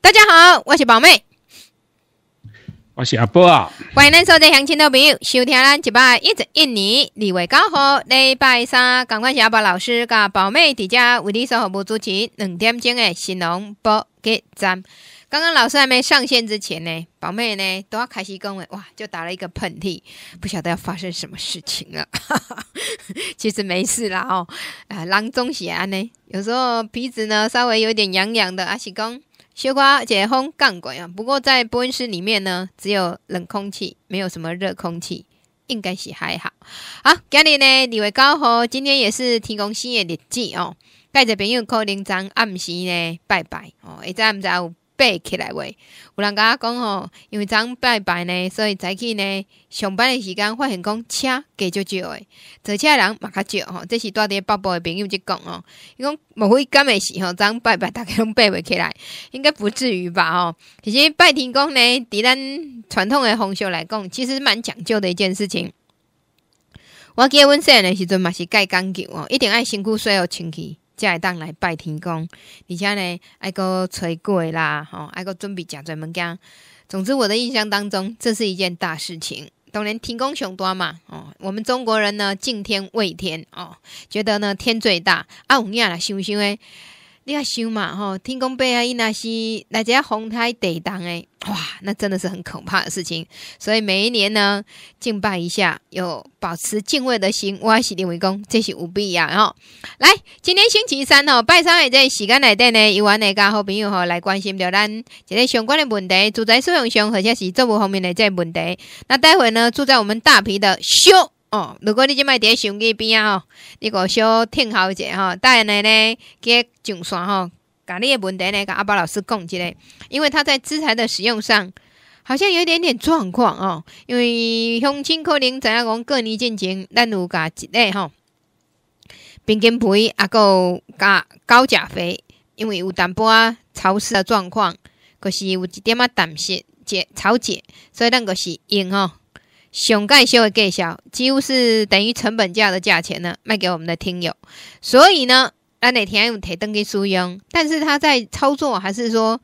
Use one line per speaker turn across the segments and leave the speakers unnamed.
大家好，我是宝妹，
我是阿波啊。
欢迎恁所在乡亲的朋友收听咱一八一直一年二月九号礼拜三，赶快请阿波老师加宝妹在家为你收好不主题两点钟的新农播给站。刚刚老师还没上线之前呢，宝妹呢都要开始跟我哇，就打了一个喷嚏，不晓得要发生什么事情了。其实没事啦哦，啊，郎中血呢，有时候鼻子呢稍微有点痒痒的，阿喜公。西瓜解轰干滚啊！不过在播音室里面呢，只有冷空气，没有什么热空气，应该是还好。好，今日呢，二月九号，今天也是天公星的日记哦。带者朋友可能张暗时呢，拜拜哦，一早知有爬起来喂，我讲吼，因为昏拜拜呢，所以早起呢上班的时间发现讲车加少少诶，坐车的人嘛较少吼。这是伫点北部的朋友在讲吼，伊讲某会干诶时候昏拜拜大个拢爬袂起来，应该不至于吧吼。其实拜天公呢，伫咱传统诶风俗来讲，其实蛮讲究的一件事情。我记得阮细汉诶时阵嘛是盖讲究吼，一定爱身躯洗哦，清气。才会当来拜天公，而且呢，爱个捶鬼啦，吼，爱个准备假侪物件。总之，我的印象当中，这是一件大事情。当然，天公雄多嘛，哦，我们中国人呢，敬天畏天，哦，觉得呢，天最大。啊，有影啦，想想诶。你要想嘛吼，天公伯啊，伊若是那只风台地动诶，哇，那真的是很可怕的事情。所以每一年呢，敬拜一下，有保持敬畏的心，哇，是认为讲这是有必呀吼。来，今天星期三吼，拜三也个时间内底呢，有我内家好朋友吼来关心着咱，一个相关的问题，住宅使用上或者是作物方面的这问题。那待会呢，住在我们大皮的修。哦，如果你即摆伫咧相机边吼，你个小听候者吼，等下奶咧，计上线吼，甲你的问题呢，甲阿宝老师讲一下，因为他在资材的使用上好像有一点点状况哦。因为乡亲可能知影讲过年进前，咱有加一个吼，平均肥啊，有加高钾肥，因为有淡薄啊潮湿的状况，可是有一点啊担湿解潮解，所以咱个是用吼。熊盖销的介绍，几乎是等于成本价的价钱呢，卖给我们的听友。所以呢，他哪天用铁灯去输用，但是他在操作还是说，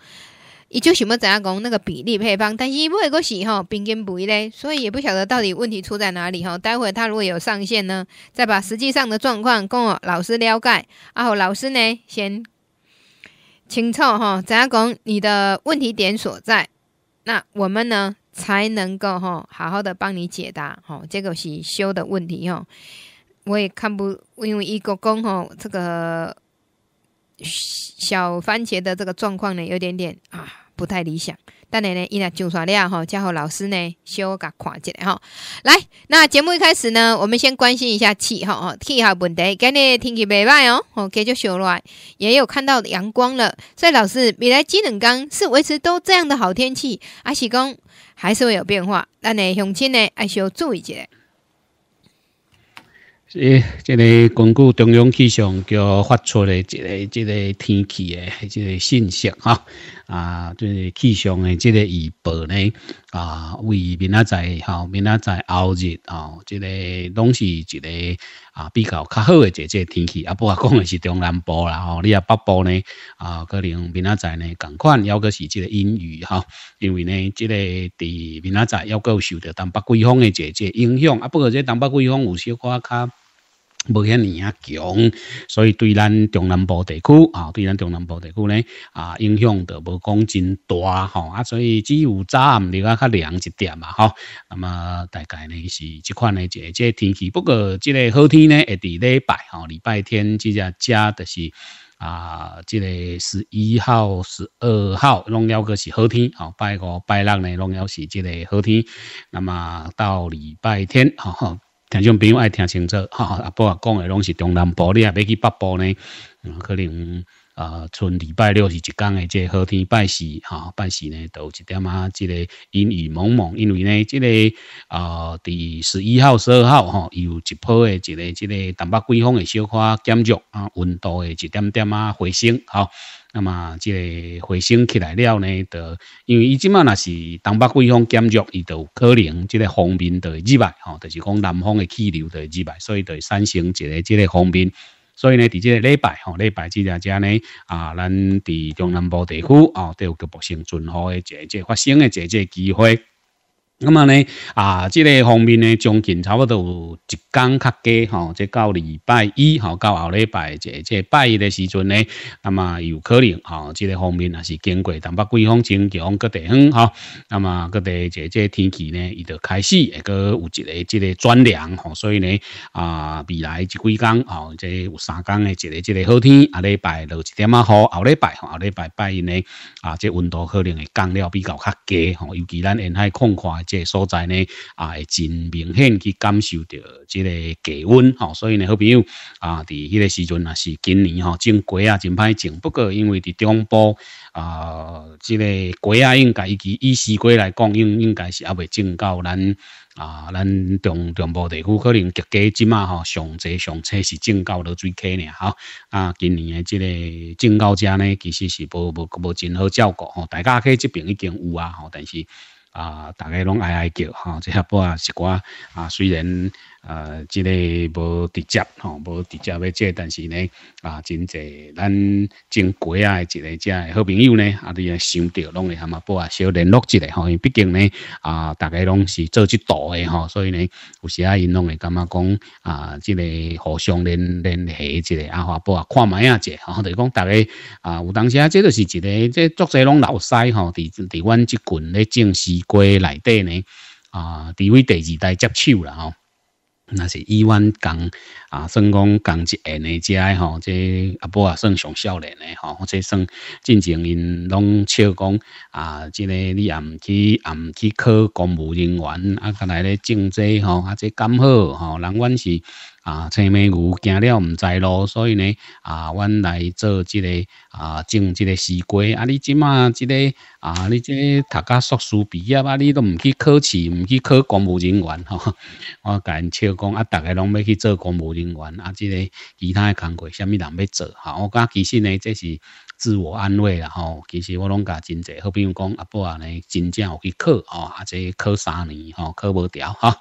也就想么怎样讲那个比例配方，但是因不一个喜好兵跟不一嘞，所以也不晓得到底问题出在哪里哈。待会他如果有上线呢，再把实际上的状况跟我老师了解，然后老师呢先清楚哈怎样讲你的问题点所在，那我们呢？才能够哈好好的帮你解答哈。这个是修的问题哈。我也看不，因为一个工哈，这个小番茄的这个状况呢，有点点啊，不太理想。但奶呢，一拿就刷了哈，叫好老师呢修个看一下哈。来，那节目一开始呢，我们先关心一下气哈气哈问题，今日天气不错哦 o 继续修落来，也有看到阳光了。所以老师，未来几两缸是维持都这样的好天气，阿喜讲？还是会有变化，咱的乡亲呢？还是要注意一下。
是这个，根据中央气象局发出的这个、这个天气的这个信息哈啊，就是气象的这个预报呢啊，为明仔载好，明仔载后日啊，这个拢是这个。啊，比较较好诶，一个天气，啊，不过讲诶是中南部啦吼，你啊北部呢，啊，可能明仔载呢，同款，抑阁是即个阴雨哈，因为呢，即个伫明仔载抑阁有受到东北季风诶一个影响，啊，不过即个东北季风有小可较。无遐尼啊强，所以对咱中南部地区啊，对咱中南部地区咧啊，影响就无讲真大吼啊，所以只有早暗比较较凉一点嘛吼。那么大概呢是即款呢一即天气，不过即个好天呢，会伫礼拜吼，礼拜天即只加的是啊，即个十一号、十二号拢了个是好天哦，拜五、拜六呢拢了是即个好天，那么到礼拜天吼。听众朋友爱听清楚，哈，阿波讲的拢是中南部，你若要去北部呢？嗯、可能啊，春礼拜六是浙江的这好天拜四，哈，拜四呢，都一点啊，这个阴雨蒙蒙，因为呢，这个啊，第十一号、十二号，哈，有一波的这个这个东北季风的小可减弱啊，温度的一点点啊回升，好。那么即个回升起来了呢？就因为伊即卖那是东北季风减弱，伊就可能即个方面就会移来吼，就是讲南方的气流就会移来，所以就会产生一个即个方面。所以呢，伫即个礼拜，吼，礼拜之下者呢，啊，咱伫中南部地区啊，都有个部性存雨的这这发生的这这机会。那么呢，啊，这个方面呢，将近差不多有一天较低，吼，即到礼拜一，吼，到后礼拜，即即拜一的时阵呢，那么有可能，哦，这个方面也是经过东北季风增强，各地方，哈，那么各地即即天气呢，伊都开始，会嗰有一个，即个转凉，吼，所以呢，啊，未来呢几天吼，即有三天的即个，即个好天，啊礼拜落一点啊雨，后礼拜，后礼拜拜一呢，啊，即温度可能会降了比较较低，吼，尤其咱沿海空旷。这所在呢，啊，会真明显去感受着这个低温，吼，所以呢，好朋友啊，伫迄个时阵啊，是今年吼种瓜啊真歹种，不过因为伫中部啊，这个瓜啊应该以以西瓜来讲，应应该是还未种到咱啊，咱中中部地区可能结果即马吼上侪上车是种到落水溪咧，哈啊，今年的这个种到家呢，其实是无无无真好照顾，吼，大家可以这边已经有啊，吼，但是。啊，大概拢爱爱叫，吼，即下波啊习寡啊，虽然。啊，即个无直接吼，无直接要接，但是呢，啊，真济咱真过啊，一个只好朋友呢，啊，你也想到拢会含嘛不啊，小联络一下吼。因毕竟呢，啊，大家拢是做即道的吼，所以呢，有时啊，因拢会感觉讲啊，即个互相联联系一下啊，华波啊，看卖啊只吼，就是讲大家啊，有当时啊，这都是一个这作者拢老西吼，伫伫阮即群咧，正西街内底呢啊，伫位第二代接手啦吼。那是亿万共啊，算讲共一诶，的只吼，这阿伯啊算上少年诶吼，或者算进前因拢笑讲啊，即个你也毋去也毋去考公务人员，啊，甲来咧政治吼，啊，这刚好吼，人阮是。啊，青梅牛惊了，毋知咯，所以呢，啊，阮来做即个啊，种即个西瓜。啊，你即马即个啊，你即个读噶硕士毕业啊，你都毋去考试，毋去考公务人员吼。我甲因笑讲啊，逐个拢要去做公务人员啊，即个其他诶工课，虾米人要做哈？我讲其实呢，这是。自我安慰啦吼，其实我拢甲真济，好比如讲阿伯啊呢，真正有去考哦，啊即考三年吼，考无掉哈，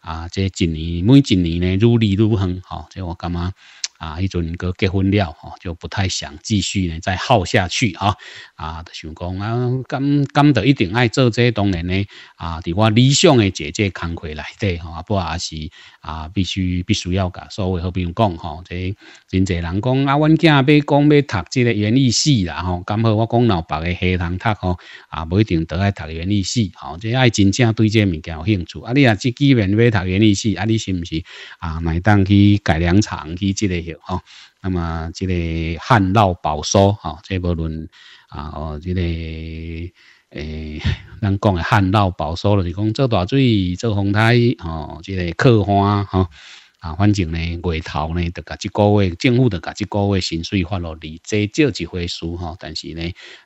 啊即一年每一年呢，愈离愈远吼，即我干嘛？啊，迄阵哥结婚了吼，就不太想继续呢，再耗下去啊啊，就想讲啊，感感着一定爱做这当然呢啊，伫我理想的姐姐工课内底吼，不也是啊，必须必须要噶。所谓朋友讲吼，这真侪人讲啊，阮囝要讲要读即个园艺系啦吼，刚好我讲老爸个学堂读吼，啊，不一定得爱读园艺系，吼，这爱真正对这物件有兴趣。啊，你啊，即基本要读园艺系，啊，你是不是啊，买当去改良厂去即个？吼，那么这个旱涝保收，吼，这无论啊哦，这个诶，咱讲的旱涝保收就是讲做大水做丰台，吼，这个抗旱，吼，啊，反正呢，月头呢，就甲一个月政府就甲一个月薪水发落而这少一回事，吼，但是呢，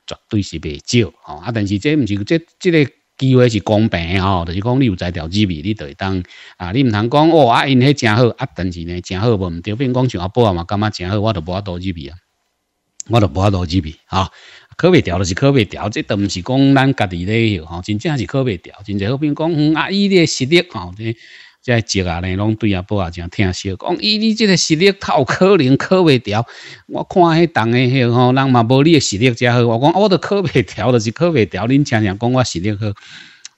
绝对是未少，吼，啊，但是这唔是这这个。机会是公平吼，就是讲你有才调入去，你就会当啊。你唔通讲哦啊，因迄真好啊，但是呢，真好无唔对。比如讲像阿伯啊嘛，感觉真好，我就无法度入去啊，我就无法度入去吼。考未调就是考未调，这都唔是讲咱家己的吼，真正是考未调。真正比如讲，嗯，啊，伊咧实力吼的。即系接啊，内拢对啊，播啊，就听少讲。伊你即个实力，好可能考袂调。我看迄同诶，迄吼人嘛无你诶实力只好。我讲我都考袂调，就是考袂调。恁常常讲我实力好。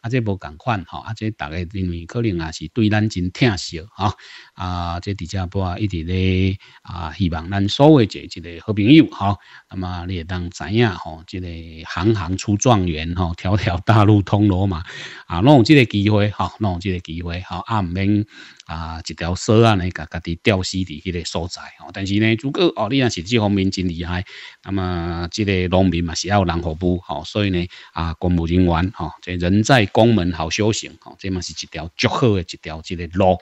啊，这无共款吼，啊，这大家因为可能也是对咱真疼惜吼。啊，这伫遮部一直咧啊，希望咱所谓一个好朋友吼。那么你也当知影吼，这个行行出状元吼，条条大路通罗马，啊，拢有这个机会吼，拢有这个机会吼，啊，毋免。啊，一条绳啊，呢，家家己吊死伫迄个所在吼。但是呢，如果哦，你若是这方面真厉害，那么即个农民嘛是要人服务吼，所以呢，啊，公务人员吼，这人在公门好修行吼，这嘛是一条足好的一条即个路。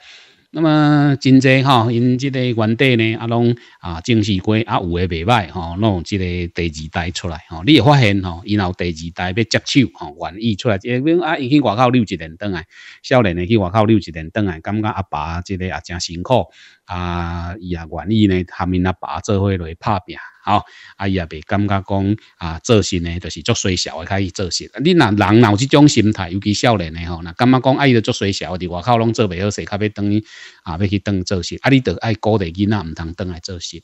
那么真济吼，因即个原地呢，啊拢啊，正式过啊，有诶袂歹吼，弄即个第二代出来吼，你会发现吼，伊有第二代要接手吼，愿意出来即个，啊，伊去外口溜一年转来，少年呢去外口溜一年转来，感觉阿爸即个也真辛苦，啊，伊也愿意呢，下面阿爸做伙来拍拼。好，啊伊也袂感觉讲啊，做事呢，就是做衰小的开始做事。你若人若有即种心态，尤其少年的吼，若感觉讲啊伊著做衰小，伫外口拢做袂好势，较要等于啊，要去等做事。啊，你著爱鼓励囡仔，毋通等来做事，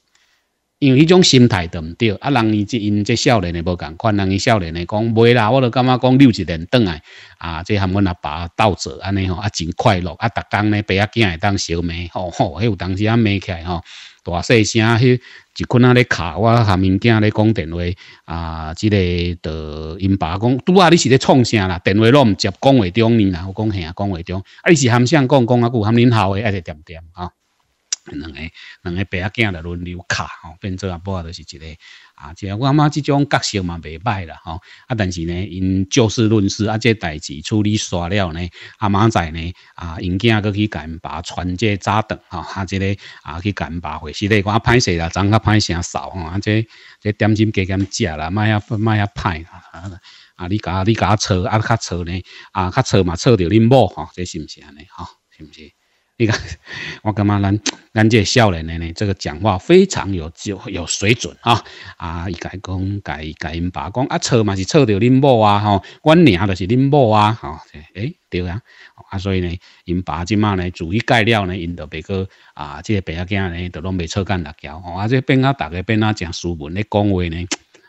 因为迄种心态都唔对。啊，人伊即因即少年的无共款，人伊少年的讲，袂啦，我著感觉讲有一年转来，啊，即含阮阿爸斗做安尼吼，啊，真快乐，啊，逐工呢爸仔囝会当小妹，吼吼，迄、有当时啊，骂起来吼。大细声迄一群阿咧敲，我含面囝咧讲电话啊，即个着因爸讲，拄啊你是咧创啥啦？电话拢唔接，讲话中呢啦，我讲吓，讲话中，啊你是含想讲讲啊久含恁后诶，爱是点点啊？两个两个爸仔囝来轮流敲，吼，变做阿啊，就是一个。啊，即个我感觉即种角色嘛袂歹啦吼。啊，但是呢，因就事论事，啊，即代志处理煞了呢，啊，明仔呢，啊，因囝阁去干爸传这炸弹吼，啊，即个啊去干爸回是咧，我歹势啦，怎较歹声扫吼，啊，即即点心加减食啦，莫啊莫啊歹。啊，你甲你我错，啊，较错呢，啊，较错嘛，错着恁某吼，这是毋是安尼吼？是毋是？你看，我感觉咱人个少年的呢，这个讲话非常有有有水准啊啊！甲伊讲，伊甲因爸讲啊错嘛是错着恁某啊吼，阮娘就是恁某啊吼，诶，对啊，啊所以呢，因爸即马呢注意戒了呢，因导别个啊，即个爸仔囝呢都拢未错干辣椒吼，啊即变啊，大家变啊，正斯文咧讲话呢。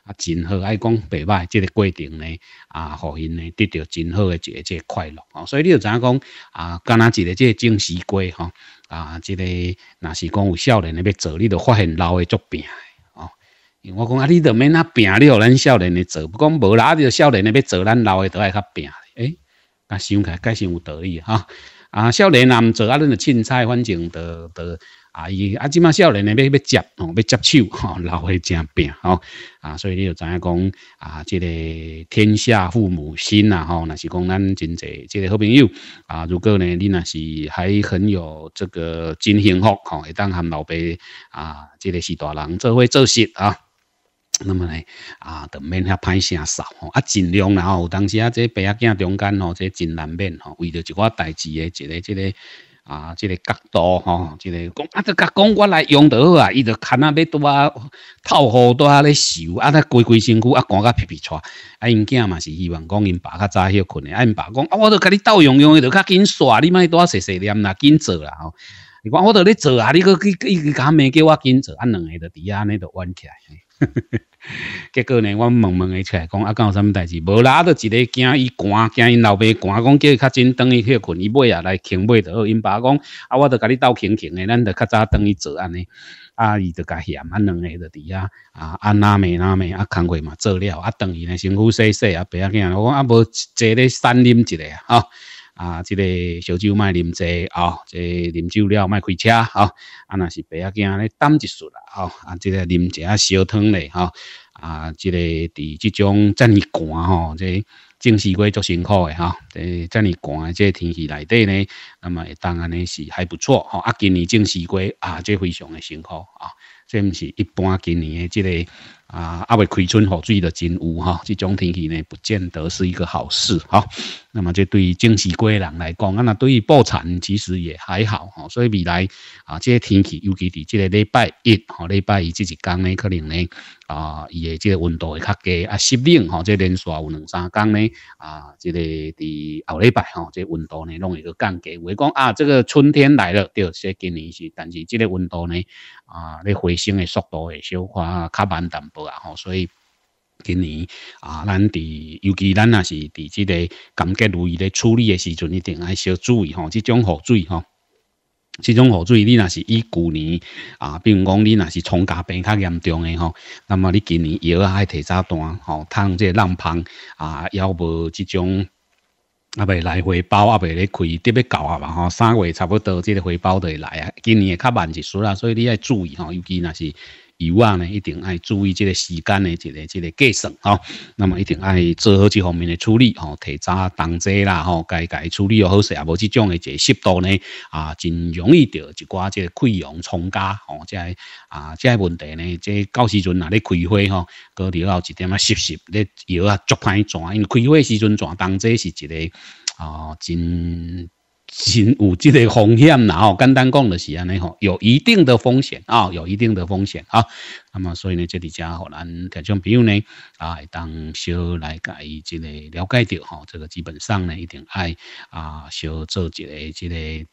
啊，真好，爱讲袂歹，这个过程呢，啊，互因呢得到真好诶，一个即快乐哦。所以你知影讲啊？干哪一个即个正时过吼？啊，即个，若是讲有少年诶要做，你都发现老诶足病哦。我讲啊，你着免若病，你互咱少年诶做，不讲无啦，啊，着少年诶要做，咱老诶倒来较病。诶，啊，想起来，确是有道理哈。啊，少年若毋做，啊，你著凊彩，反正着着。啊！伊啊，即马少年咧，要要接哦，要接手吼，老诶真病吼啊，所以你著知影讲啊，即个天下父母心啊、吼，那是讲咱真济即个好朋友啊，如果呢，你那是还很有这个真幸福吼，会当含老爸啊，即个是大人做伙做事啊，那么呢啊，就免遐歹声扫吼，啊尽量然后有当时啊，即白仔囝中间吼，即真难免吼，为着一寡代志诶，一个即个。啊，这个角度吼，这个讲啊，这甲讲我来用得好啊，伊就牵啊，袂拄啊，透雨拄啊咧收啊，那规规身躯啊，寒甲皮皮穿。啊，因囝嘛是希望讲因爸较早歇困诶，啊，因爸讲啊，我都甲你斗用用，伊就较紧刷，你莫多细细念啦，紧做啦。吼。你讲我都咧做啊，你佫去伊伊敢袂叫我紧做，啊，两个伫遐安尼都玩起来。结果呢，我问问伊出来，讲啊，干有啥物代志？无啦，就一个惊伊寒，惊因老爸寒，讲叫较早等伊去困，伊买啊来停买得。因爸讲啊，我着甲你倒停停诶，咱着较早等伊做安尼。啊，伊着甲嫌，啊，两个着伫遐啊，啊哪美哪美，啊，康贵嘛做了，阿等伊咧辛苦死死啊，不要惊。我讲啊，无坐咧山林即个啊。啊，即个小酒卖啉侪啊，即啉酒了卖开车哦。啊，那是白仔囝咧，淡一撮啦哦。啊，即个啉一啊小汤咧哈。啊，即个伫即种遮尔寒吼，即正丝过足辛苦的哈。即尔寒诶，即天气内底呢，那么当然呢是还不错哈。啊，今年正丝过啊，即非常诶辛苦啊，这毋是一般今年诶即个。啊，阿伟亏春覆水的金乌哈，这种天气呢，不见得是一个好事哈。那么，这对于种西瓜人来讲，啊，那对于破产其实也还好哈。所以未来啊，这些天气，尤其伫这个礼拜一、哈礼拜一这一天呢，可能呢。啊，伊的这个温度会较低啊，湿冷吼，这连续有两三天呢。啊，这个伫后礼拜吼，这温度呢，拢会去降低。我讲啊，这个春天来了，对，说今年是，但是这个温度呢，啊，咧回升的速度会小可较慢淡薄啊。吼，所以今年啊，咱伫尤其咱若是，伫即个感觉如意咧处理的时阵，一定爱小注意即、这种雨水吼。这种雨水，意，你那是以旧年啊，比如讲你若是虫牙病较严重诶吼，那么你今年药啊爱提早单吼，趁即个冷汤啊，要无即种啊袂来回包啊袂咧开特别到啊嘛吼，三月差不多即个回报就会来啊，今年会较慢一丝啦，所以你爱注意吼，尤其若是。以啊呢，一定爱注意这个时间呢，一个这个过程哦。那么一定爱做好这方面的处理哦，提早当剂啦吼，该该处理又好势，啊无这种的就湿度呢啊，真容易着一挂这溃疡增加吼，这啊即这问题呢，这到时阵哪咧开会吼，搞了后一点啊湿湿咧药啊足歹转，因为开会时阵转当剂是一个哦真。真有这个风险呐，哦，简单讲的是安尼吼，有一定的风险啊，有一定的风险啊。那么，所以呢，这里家伙咱听众朋友呢，啊，当小来改一即个了解到，吼，这个基本上呢，一定爱啊，小做一即个即个。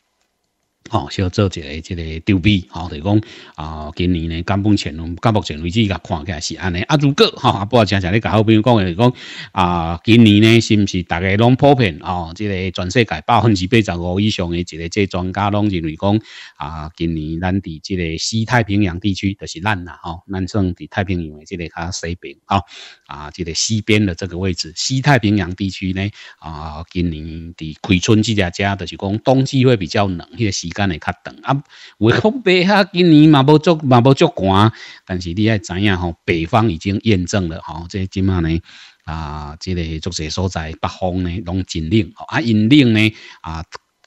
吼，小做一个即个对比，吼，就讲啊，今年呢，根本前，根本前为止，甲看起来是安尼。啊，如果哈，阿波正常你甲好朋友讲个，就讲啊，今年呢，是毋是逐个拢普遍，吼，即个全世界百分之八十五以上诶，一个即专家拢认为讲啊，今年咱伫即个西太平洋地区就是咱啦，吼，咱算伫太平洋诶，即个较西边，哦，啊，即个西边的这个位置，西太平洋地区呢，啊，今年伫开春即只家，就是讲冬季会比较冷，迄个西。间会较长啊，维康白哈今年嘛无足嘛无足寒，但是你爱知影吼，北方已经验证了吼，这今嘛呢啊，即个足些所在北方呢拢真冷，啊阴冷呢啊，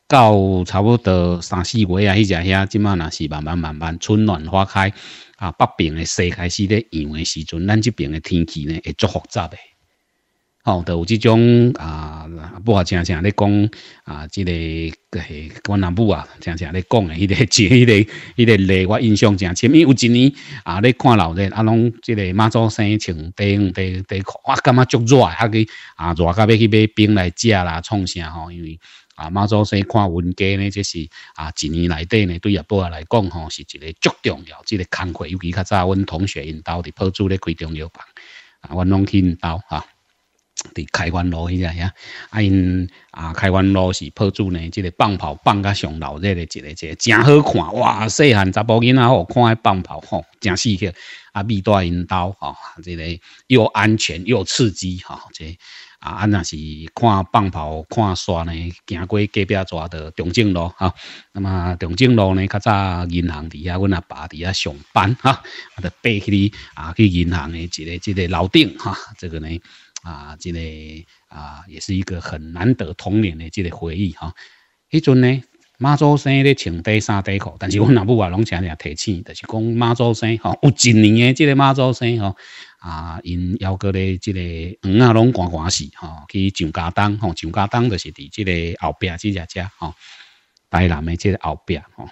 到差不多三四月啊，迄只遐今嘛那是慢慢慢慢春暖花开啊，北边的西开始咧阳的时阵，咱这边的天气呢会足复杂的。都有这种啊，不啊，常常咧讲啊，这个诶，我阿母啊，常常咧讲嘅，伊个一、伊个、伊 个内，我印象正深。因为有一年啊，咧看老人啊，拢即个马祖生穿短短短裤，哇，感觉足热啊，去啊热，去买冰来食啦，创啥吼？因为啊，马祖生看文家呢，这是啊，一年内底呢，对阿伯来讲吼，是一个足重要，即个工课。尤其较早，阮同学因兜伫铺租咧开中药房，我拢去因兜哈。伫开元路迄只遐，啊因啊开元路是抱住呢，即个棒跑放甲上闹热的一个一个，真好看哇！细汉查埔囡仔吼，看迄棒跑吼，真刺激。啊！爸大因兜吼，即个又安全又刺激吼，即啊，啊若是看棒跑看山呢，行过隔壁住的重政路哈。那么重政路呢，较早银行伫遐，阮阿爸伫遐上班哈，就爬去啊去银行的一个一个楼顶哈，这个呢。啊，这个啊，也是一个很难得童年的这个回忆哈。迄阵呢，马祖生咧穿短衫短裤，但是我老母啊，拢请人提醒，就是讲马祖生吼，有一年诶，这个马祖生吼，啊，因腰哥咧，这个黄啊拢赶赶死吼，去上家当吼，上家当就是伫这个后壁这家家吼，台南诶这个后壁吼。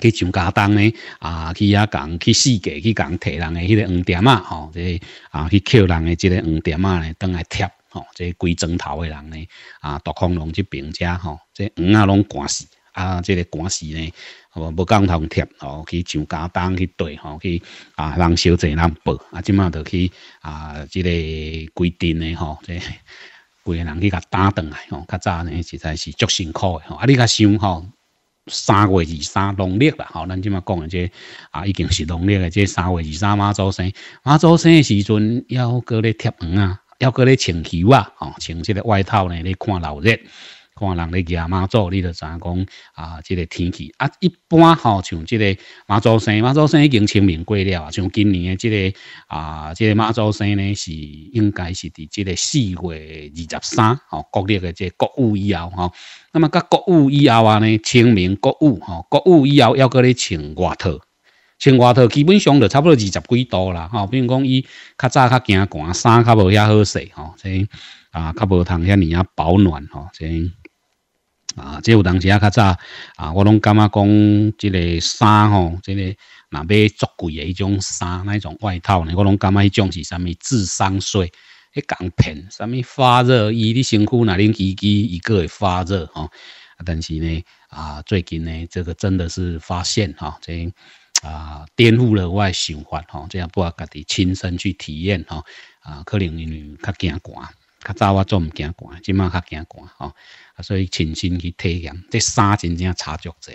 去上家当呢？啊，去遐讲，去试过，去讲摕人诶迄个黄点啊，吼，即系啊，去拾人诶即个黄点啊，咧，倒来贴，吼，即个龟枕头诶人呢，啊，独恐龙去评价，吼，即黄啊，拢赶死，啊，即个赶死呢，无无共通贴，吼，去上家当去对，吼，去啊，人少侪人报，啊，即马就去啊，即个规定嘅，吼，即个人去甲打倒来，吼，较早呢实在是足辛苦吼。啊，你甲想，吼。三月二三农历啦，吼，咱即马讲的这啊，已经是农历的这三月二三马祖生，马祖生的时阵要搁咧贴门啊，要搁咧穿裘啊，吼，穿这个外套咧咧看老热。看人咧野妈祖，你知影讲啊？即个天气啊，一般吼像即个妈祖生，妈祖生已经清明过了啊。像今年诶即个啊，即个妈祖生呢是应该是伫即个四月二十三吼，国历诶即个国务以后吼。那么甲国务以后啊呢，清明国务吼，国务以后要搁咧穿外套，穿外套基本上就差不多二十几度啦。吼，比如讲伊较早较惊寒，衫较无遐好势吼，即啊较无通遐尼啊保暖吼，即。啊，即有当时啊，较早啊，我拢感觉讲即个衫吼，即个若买足贵诶一种衫，那种外套呢，我拢感觉迄种是虾米智商税，迄讲骗，虾米发热，伊你辛苦哪能几机一个月发热吼，啊，但是呢，啊，最近呢，这个真的是发现哈，即啊，颠覆了我的想法哈，这样不阿家己亲身去体验哈，啊，可能因为较惊寒。较早我做唔惊寒，即马较惊寒吼，所以亲身去体验，这衫真正差足济。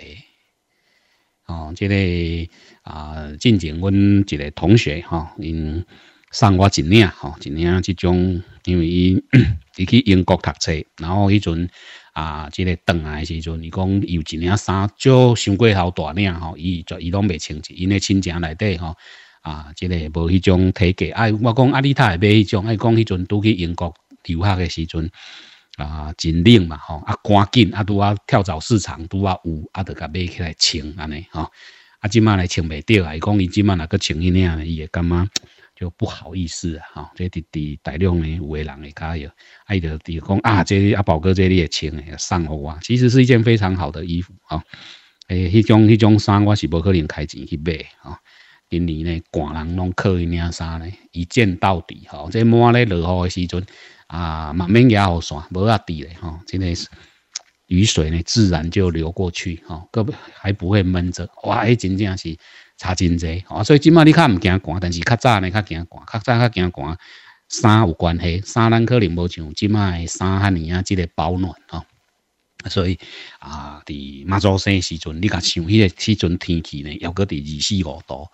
哦，这个啊，进前阮一个同学吼，因送我一领吼，一领即种，因为伊 伊去英国读册，然后迄阵啊，这个来诶时阵，伊讲有一领衫足伤过头大领吼，伊就伊拢袂穿洁，因咧亲情内底吼，啊，这个无迄种体格，哎，我讲啊，你太袂迄种，哎，讲迄阵拄去英国。留学诶时阵，啊，真冷嘛吼，啊，赶紧啊，拄啊跳蚤市场拄啊有，啊，就甲买起来穿安尼吼，啊，即满来穿袂啊，伊讲伊即满若个穿迄领，伊会感觉就不好意思啊吼，即伫伫大量诶有诶人会加啊爱就伫讲啊，即阿宝哥即你会穿诶，上好啊，其实是一件非常好的衣服吼。诶，迄种迄种衫我是无可能开钱去买啊，今年咧寒人拢靠伊领衫咧，一件到底吼，即满咧落雨诶时阵。啊，马面也好山无压底嘞吼，真系雨水呢，自然就流过去吼，搁不还不会闷着，哇，迄真正是差真侪吼，所以即卖你较毋惊寒，但是较早呢较惊寒，较早较惊寒，衫有关系，衫人可能无像即的衫汉尼啊，即个保暖吼，所以啊，伫马祖省时阵，你甲想迄个时阵天气呢，犹搁伫二四五度。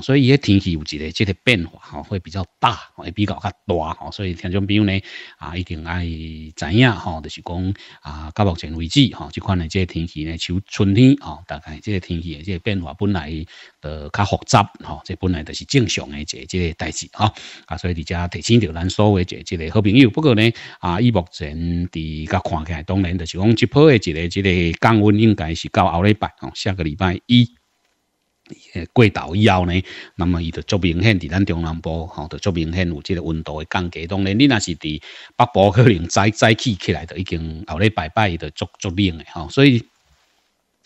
所以，伊个天气有一个即个变化吼，会比较大，会比较较大吼。所以，听众朋友呢啊，一定爱知影吼，就是讲啊，到目前为止吼，即款的即个天气呢，秋春天哦，大概即个天气的即个变化本来呃较复杂吼，即本来就是正常一这即个代志哈啊，所以伫遮提醒到咱所有这即个好朋友。不过呢啊，伊目前伫较看起来，当然就是讲即波的一个即个降温应该是到后礼拜哦，下个礼拜一。过头以后呢，那么伊就足明显伫咱中南部吼，就足明显有即个温度的降低。当然，你若是伫北部，可能早早起起来，就已经后拜拜，伊就足足靓嘅吼，所以，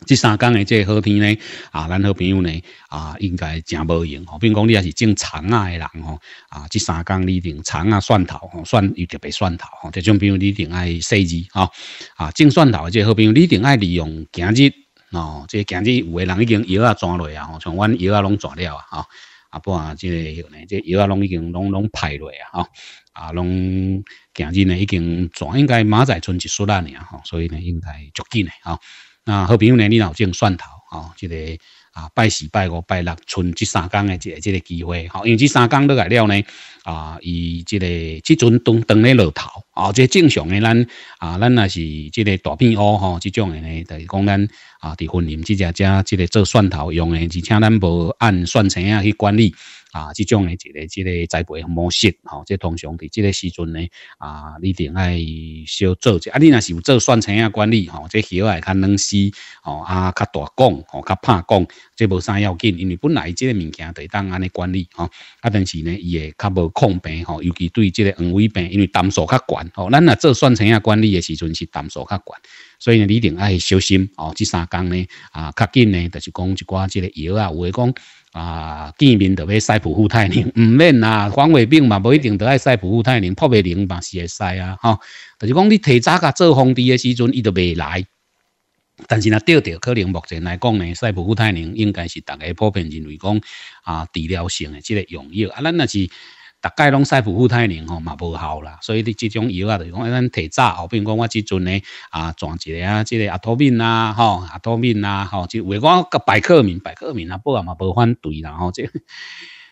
即三天嘅即好天呢，啊，咱好朋友呢，啊，应该真冇用。比如讲，你也是种葱啊的人吼，啊，即三天你种葱啊蒜头，吼，蒜又特别蒜头，吼，即种朋友你定要细鱼，吼。啊，种蒜头嘅即好朋友，你定要利用今日。哦，即个今日有诶人已经药啊抓落啊，吼，像阮药啊拢抓了啊，吼，啊婆啊，即个呢，即药啊拢已经拢拢排落啊，吼，啊拢今日呢已经抓，应该马仔春束出啦啊。吼，所以呢应该足紧的啊，那好朋友呢，你若有种蒜头哦，即个。啊，拜四、拜五、拜六，剩这三天的这个即个机会，好，因为这三天落来了呢，啊，以即个即阵当当咧落头，啊，即正常诶，咱啊，咱若是即个大片乌吼，即种诶呢，就是讲咱啊，伫森林即只只即个做蒜头用诶，而且咱无按蒜青啊去管理。啊，这种的一个、这个栽培模式，吼，即通常伫这个时阵呢，啊，你定爱少做者，啊，你若是有做算青啊管理，吼，即药也较能吸，吼，啊，较大讲，吼，较怕讲，即无啥要紧，因为本来即个物件在当安尼管理，吼，啊，但是呢，伊会较无抗病，吼，尤其对即个黄萎病，因为胆数较悬，吼，咱若做算青啊管理的时阵是胆数较悬，所以呢，你定爱小心，哦，即三工呢，啊，较紧呢，就是讲一寡即个药啊，有诶讲。啊，见面就要晒普富泰宁，毋 免啊，黄伟兵嘛，无一定得爱晒普富泰宁，破袂灵嘛是会晒啊，吼、哦，就是讲你提早甲做皇帝的时阵，伊就袂来。但是若钓钓可能目前来讲呢，晒普富泰宁应该是大家普遍认为讲啊，治疗性的这个用药啊，咱若是。大概拢晒普富泰宁吼嘛无效啦，所以你这种药啊，就讲咱提早，后边讲我即阵呢啊，转一个啊，这个阿托品呐，吼阿托品呐，吼就未讲百克明，百克明啊，不啊嘛无反对啦，吼这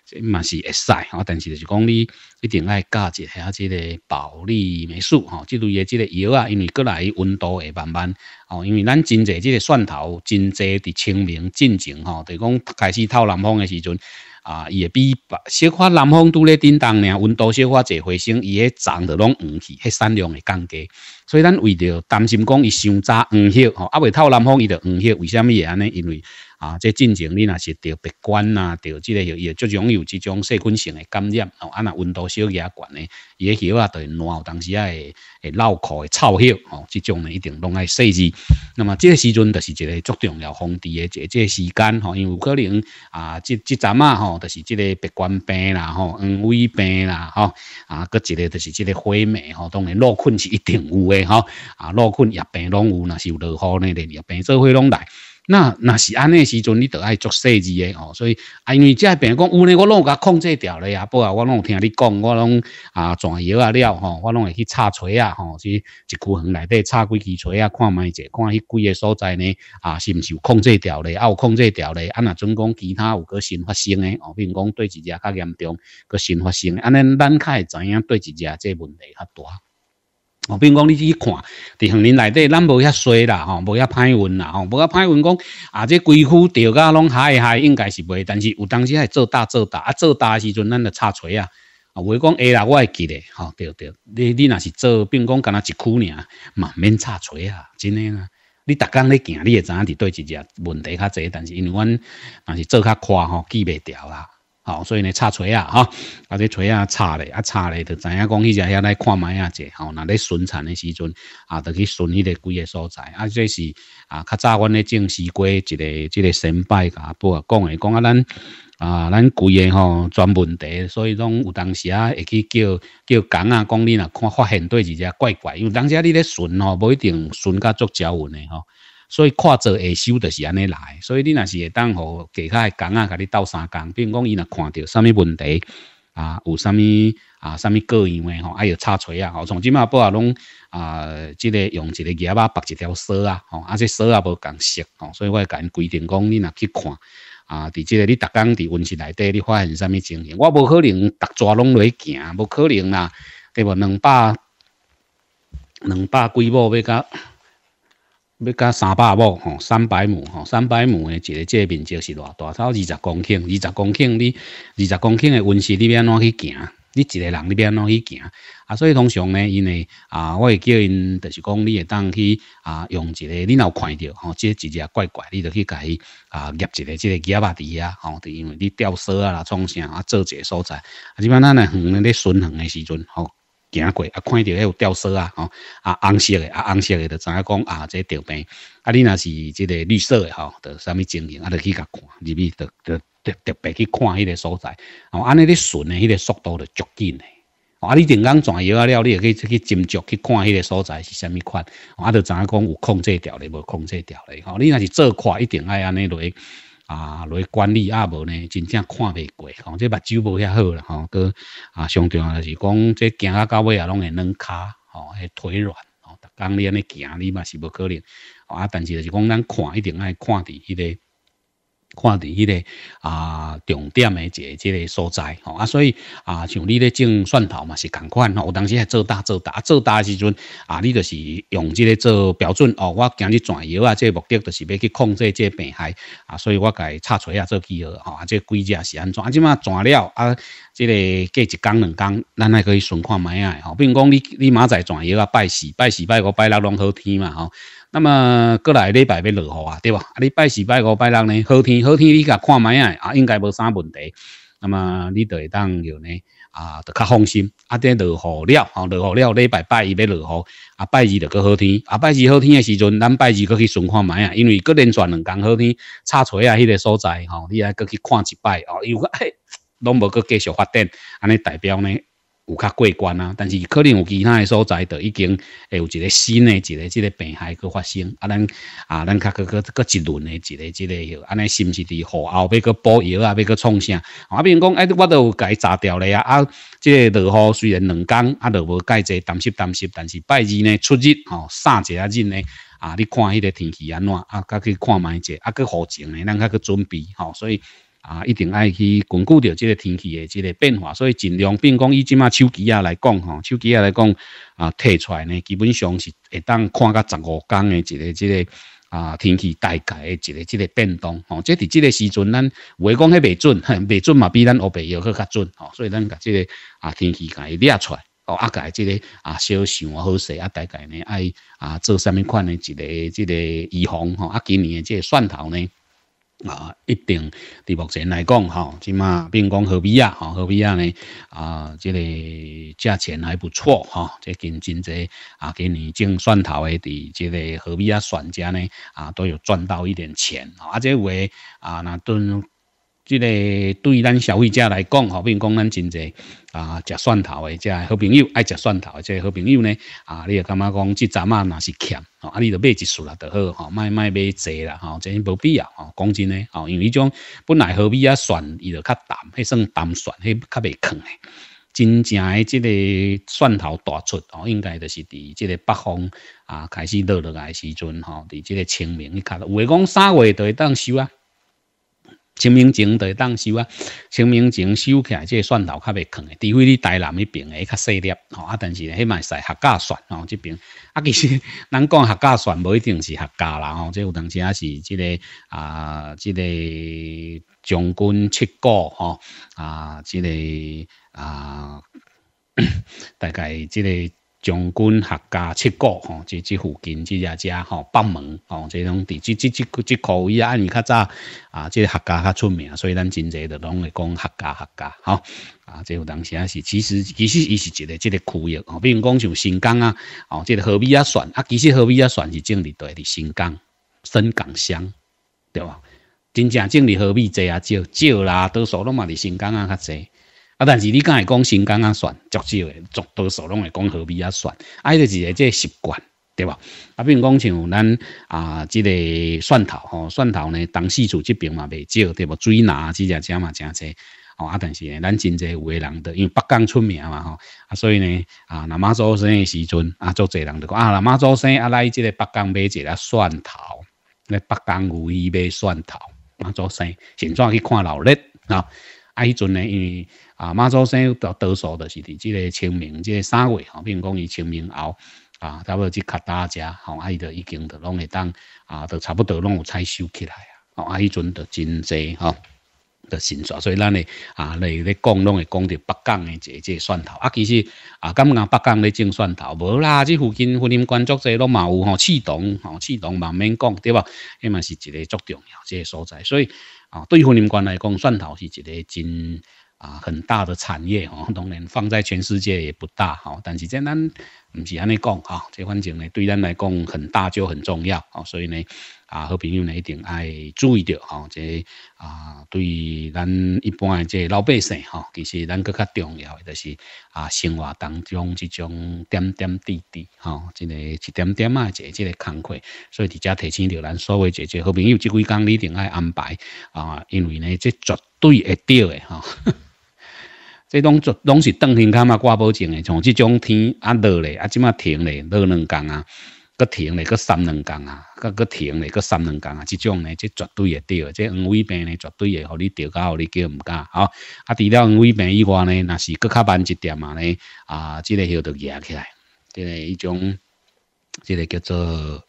这嘛是会使，吼，但是就是讲你一定爱加一下这个保利霉素，吼，即类个即个药啊，因为过来温度会慢慢哦，因为咱真侪即个蒜头，真侪伫清明进前吼，就讲开始透南风的时阵。啊，也比小可南方都咧叮当尔温度小可一回升，伊迄长着拢黄去，迄产量会降低。所以咱为着担心讲伊伤早黄叶吼，啊未透南方伊就黄叶，为什么会安尼？因为。啊，即进程你那是得鼻管呐，得即个也也足容易，即种细菌性的感染。哦，啊，若温度小也悬呢，伊个喉啊，都会暖喉当时啊，会漏口会臭血哦，即种呢一定拢爱细致。那么，即个时阵，就是一个足重要防治这即个时间，吼，因为可能啊，即即阵啊，吼，就是即个鼻管病啦，吼，嗯，胃病啦，吼，啊，搁一个就是即个灰霉吼，当然落困是一定有嘅，吼，啊，落困也病拢有，那是有落雨呢，连也病做会拢来。那那是安尼时阵，你都爱做设计诶哦，所以，啊，因为即系别讲有呢，我拢甲控制掉咧，不啊，我拢听你讲，我拢啊全药啊了吼，我拢会去插嘴啊吼，去一公园内底插几支嘴啊，看觅者，看迄几个所在呢，啊，是毋是有控制掉咧，啊，有控制掉咧，啊，若准讲其他有佮新发生诶哦，并讲对一只较严重，佮新发生，安尼咱较会知影对一只即个问题较大。哦，比如讲你去看，伫横林内底，咱无遐衰啦，吼，无遐歹运啦，吼，无遐歹运。讲啊，这龟区钓到拢嗨嗨，应该是袂。但是有当时系做大做大，啊做大时阵，咱就差锤啊。我讲会啦，我会记咧，吼，对对。你你若是做，比如讲干阿一区尔，嘛免插锤啊，真诶啊。你逐工咧行，你会知影伫对一只问题较侪，但是因为阮若是做较快吼，记袂牢啦。好，所以呢，查锤啊，哈，啊，这锤啊，查嘞，啊，查嘞，就知影讲去只遐来看卖啊，者，吼，那咧巡产的时阵，啊，就去巡迄个几个所在，啊，这是啊，较早阮咧种西瓜，一个，一个新派噶，不，讲诶，讲啊，咱啊，咱贵的吼，专门地，所以讲有当时啊，会去叫叫讲啊，讲你若看发现对一只怪怪，因为当时啊，你咧巡吼，无一定巡到足交运的吼。所以看着会收着是安尼来，所以你若是会当互其他工啊，甲你斗相共，比如讲，伊若看着啥物问题啊，有啥物啊，啥物各样诶吼，啊有插锤啊吼。从即嘛，不啊拢啊，即个用一个牙仔绑一条绳啊吼，啊这绳啊无共色吼，所以我会甲因规定讲，你若去看啊，伫即个你逐工伫温室内底，你发现啥物情形，我无可能逐只拢落去行，无可能啦。计无两百，两百几亩要甲。要加三百亩吼，三百亩吼，三百亩诶一个这面积是偌大，超二十公顷，二十公顷你二十公顷诶温室你安怎去行？你一个人你安怎去行？啊？所以通常呢，因为啊，我会叫因就是讲，你会当去啊，用一个你若看着吼，即一只怪怪，你著去甲伊啊，夹一个即个夹把地啊吼，就因为你吊绳啊啦，创啥啊，做一个所在啊，即摆咱咧远咧咧巡航诶时阵吼。行过啊，看到迄有吊色啊，吼啊，红色的啊，红色的，就怎样讲啊？这吊边啊，你若是即个绿色的吼，就啥物情形，啊，就去甲看，入去就就特特别去看迄个所在。哦，安尼你顺的迄个速度就足紧的。啊！你定岗转窑啊了，你也可以去斟酌去看迄个所在是虾米款。我啊就怎样讲，有控制条的，无控制条的。哦，你若是做快一定爱安尼落去。啊，落管理也无呢，真正看袂过，吼，这目睭无遐好啦，吼，佮啊，上要也是讲，这行啊到尾啊，拢会软骹，吼，会腿软，吼，逐工你安尼行你嘛是无可能，啊，但是就是讲咱看一定爱看伫迄个。看的迄个啊，重点的一个即个所在吼啊，所以啊，像你咧种蒜头嘛是共款吼，有当时做大做大，啊做大时阵啊，你就是用即个做标准哦。我今日转药啊，即个目的就是要去控制这病害啊，所以我伊插锤啊做记号吼，啊，即个规则是安怎？啊，即嘛转了啊，即个过一工两工，咱还可以顺看卖啊吼。比如讲你你明仔转药啊，拜四拜四拜五拜六拢好天嘛吼。那么过来礼拜要落雨啊，对吧？啊，礼拜四、礼拜五、拜六呢，好天，好天，你甲看卖啊，啊，应该无啥问题。那么你就会当有呢，啊，就较放心。啊，等落雨了，吼，落雨了，礼拜拜一要落雨，啊，拜二就过好天，啊，拜二好天的时阵，咱拜二过去巡看卖啊，因为过年续两天好天，插炊啊，迄个所在吼，你啊过去看一摆，哦，又果哎，拢无过继续发展，安尼代表呢？有较过关啊，但是可能有其他诶所在，就已经会有一个新诶一个即个病害去发生啊，咱啊咱较佮佮佮一轮诶一个即个哟，安尼是毋是伫雨后要佮补药啊，要佮创啥？啊，比如讲，哎，我都伊炸掉咧啊。啊，即个落雨虽然两工啊，都无介济担心担心，但是拜二呢，出日吼，三者啊日呢，啊，你看迄个天气安怎啊？甲去看卖者，啊，佮雨晴诶，咱甲去准备吼。所以。啊，一定爱去巩固着这个天气的这个变化，所以尽量并讲以今嘛手机啊来讲吼，手机啊来讲啊摕出来呢，基本上是会当看个十五天的这个这个啊天气大概的这个这个变动吼。这伫这个时阵，咱话讲迄袂准，袂 准嘛比咱湖白药搁较准吼，所以咱把这个啊天气介列出来，哦，啊，介这个啊小想啊好势啊，大概呢爱啊做甚么款的这个这个预防吼，啊今年的这蒜头呢？啊，一定，伫目前来讲，哈，起码，并讲，河必啊，哈，河必啊呢，啊，这个价钱还不错，哈，这跟真多啊，给你种蒜头的，伫这个河必啊选家呢，啊，都有赚到一点钱，啊，即位啊，那对。即个对咱消费者来讲，吼，比如讲咱真侪啊，食蒜头诶，即个好朋友爱食蒜头诶，即个好朋友呢，啊，你会感觉讲即阵啊，那是欠，吼，啊，你着买一束啦就好，吼，卖卖买侪啦，吼，真无必要，吼，讲真诶吼，因为迄种本来好比啊蒜，伊着较淡，迄算淡蒜，迄较袂坑诶。真正诶，即个蒜头大出，吼，应该着是伫即个北方啊开始落落来时阵，吼，伫即个清明，你看，有诶讲三月就会当收啊。清明前在当收啊，清明前收起来，这蒜头较袂坑的，除非你台南迄边的较细粒吼，啊，但是迄卖使客家蒜吼，即边啊，其实咱讲客家蒜无一定是客家啦吼，即有当时也是即个啊，即个将军七糕吼，啊，即个啊，大概即个。将军客家七国吼，即即附近即家家吼，北门吼，即种地即即即即可以啊。你较早啊，即个客家较出名，所以咱真侪都拢会讲客家客家吼。啊，即有当时也是，其实其实伊是一个即个区域吼，比如讲像新疆啊，哦，即个河尾啊，选啊，其实河尾啊，选是种伫在伫新疆新港乡，对吧？真正种伫河尾济啊少，少啦，多数拢嘛伫新疆啊较济。啊！但是你敢会讲新疆啊蒜，足少诶，足多数拢会讲河米啊蒜，哎，就是个即习惯，对吧？啊，比如讲像咱啊，即个蒜头吼，蒜头呢，东四厝这边嘛袂少，对无？水拿即只姜嘛正济，哦啊！但是呢，咱真济有个人的，因为北港出名嘛吼，啊，所以呢，啊，南妈祖生诶时阵啊，足侪人就讲啊，南妈祖生啊来即个北港买一啊蒜头，来北港有伊买蒜头，阿祖生，现怎去看老日啊？啊，迄阵呢，因为啊，马祖先到多数都是伫即个清明，即个三月吼，比如讲伊清明后啊，差不多即较大只吼，啊，伊就已经就拢会当啊，都差不多拢有采收起来啊。吼，啊，迄阵就真济吼，就新熟，所以咱咧啊，咧咧讲，拢会讲着北港的这这蒜头啊。其实啊，敢讲北港咧种蒜头，无啦，即附近婚林关注者拢嘛有吼，赤崁吼，赤崁嘛免讲对吧？迄嘛是一个足重要这所在，所以。啊，对婚姻观来讲，蒜头是一个真啊很大的产业哦。当然，放在全世界也不大哈，但是在咱不是安尼讲哈，这环情呢，对咱来讲很大就很重要哦，所以呢。啊，好朋友呢一定爱注意着吼，这啊，对咱一般这老百姓哈，其实咱更较重要的是啊，生活当中这种点点滴滴哈，这个一点点啊，这这个工快，所以伫遮提醒着咱所谓这这好朋友，即几工你一定爱安排啊，因为呢，这绝对会着的哈，这拢总拢是当天看嘛挂保证的，像这种天啊落嘞啊，即马停嘞落两工啊。佫停咧佫三两工啊佫停咧佫三两工啊即种呢即绝对会着即黄伟病咧绝对会互你着到，互你叫毋敢吼啊除了黄伟病以外呢若是搁较慢一点啊呢啊即个许着举起来即个迄种即个叫做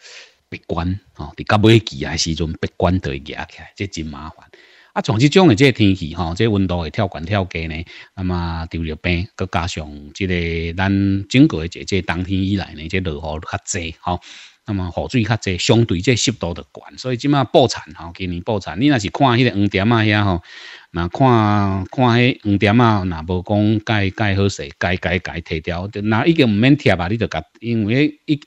闭关吼伫较尾期啊时阵闭关着会举起来即真麻烦啊，像这种的这天气吼，这温度会跳高跳低呢。那么糖了病，佮加上即个咱整个的这这冬天以来呢，这落雨较济吼，那么雨水较济，相对这湿度就悬，所以即马爆产吼，今年爆产。你若是看迄个黄点啊遐吼，那看看迄黄点啊，若无讲该该好势，该该该提掉，那已经毋免贴吧，你就甲，因为伊。